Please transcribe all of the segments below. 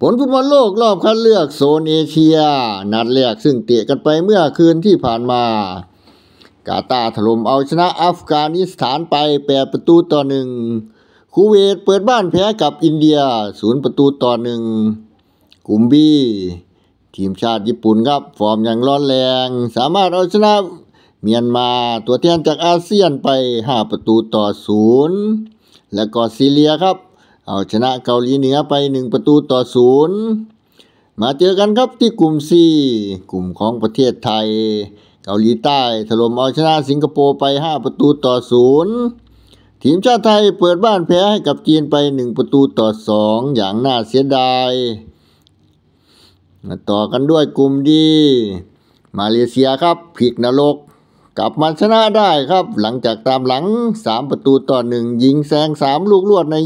ผลฟุตบอลโลกรอบคัดเลือกโซนเอเชีย นัดแรกซึ่งเตะกันไปเมื่อคืนที่ผ่านมา กาตาถล่มเอาชนะอัฟกานิสถานไป 8 ประตูต่อหนึ่งคูเวตเปิดบ้านแพ้กับอินเดีย 0 ประตูต่อหนึ่งกุมบีทีมชาติญี่ปุ่นครับฟอร์มอย่างร้อนแรง สามารถเอาชนะเมียนมาตัวแทนจากอาเซียนไป 5 ประตูต่อศูนย์และก็ซีเรียครับเอาชนะเกาหลีเหนือไป1ประตูต่อศูนย์มาเจอกันครับที่กลุ่ม C กลุ่มของประเทศไทย เกาหลีใต้ถล่มเอาชนะสิงคโปร์ไป 5 ประตูต่อศูนย์ทีมชาติไทยเปิดบ้านแพ้ให้กับจีนไป 1 ประตูต่อ2อย่างน่าเสียดายมาต่อกันด้วยกลุ่มดีมาเลเซียครับผิกนรกกลับมาชนะได้ครับ หลังจากตามหลัง 3 ประตูต่อ1ยิงแซง3ลูกรวดใน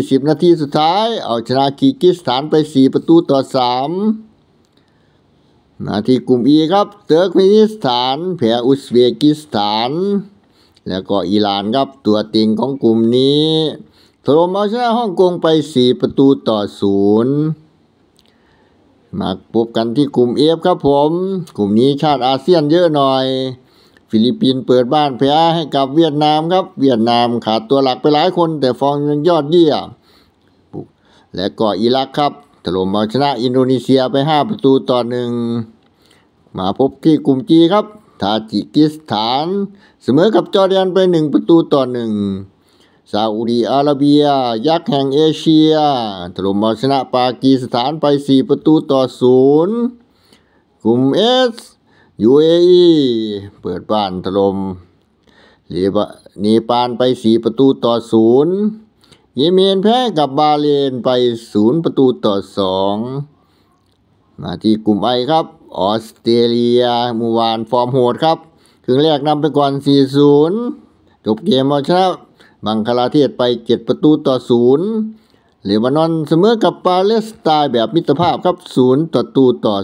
20นาทีสุดท้าย เอาชนะคีกิสถานไป 4 ประตูต่อ3นาทีกลุ่ม E ครับเติร์กเมนิสถานแพ้อุซเบกิสถาน แล้วก็อิหร่านครับตัวติงของกลุ่มนี้ถล่มเอาชนะฮ่องกงไป 4 ประตูต่อ0มาพบกันที่กลุ่ม F ครับผม กลุ่มนี้ชาติอาเซียนเยอะหน่อยฟิลิปปินส์เปิดบ้านแพ้ ให้กับเวียดนามครับ เวียดนามขาดตัวหลักไปหลายคนแต่ฟองยังยอดเยี่ยม และก็อิรักครับ ถล่มเอาชนะอินโดนีเซียไป 5 ประตูต่อหนึ่ง มาพบที่กลุ่มจีครับ ทาจิกิสถาน เสมอกับจอร์แดนไป 1 ประตูต่อหนึ่งซาอุดีอาระเบีย ยักษ์แห่งเอเชีย ถล่มเอาชนะปากีสถานไป 4 ประตูต่อศูนย์กลุ่มเอสยูเอเปิดบ้านถล่มเลีบนีปานไปสีประตูต่อศูนย์เยเมนแพ้กับบาเลนไปศูนย์ประตูต่อสองมาที่กลุ่มไอครับ ออสเตรเลียมูวาน ฟอร์มโหดครับครึ่งแรกนำไปก่อน 4-0 จบเกมเอาชนะบังคลาเทศไป 7 ประตูต่อ 0เลบานอนเสมอกับปาเลสไตน์แบบมิตรภาพครับ 0 ประตูต่อ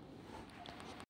0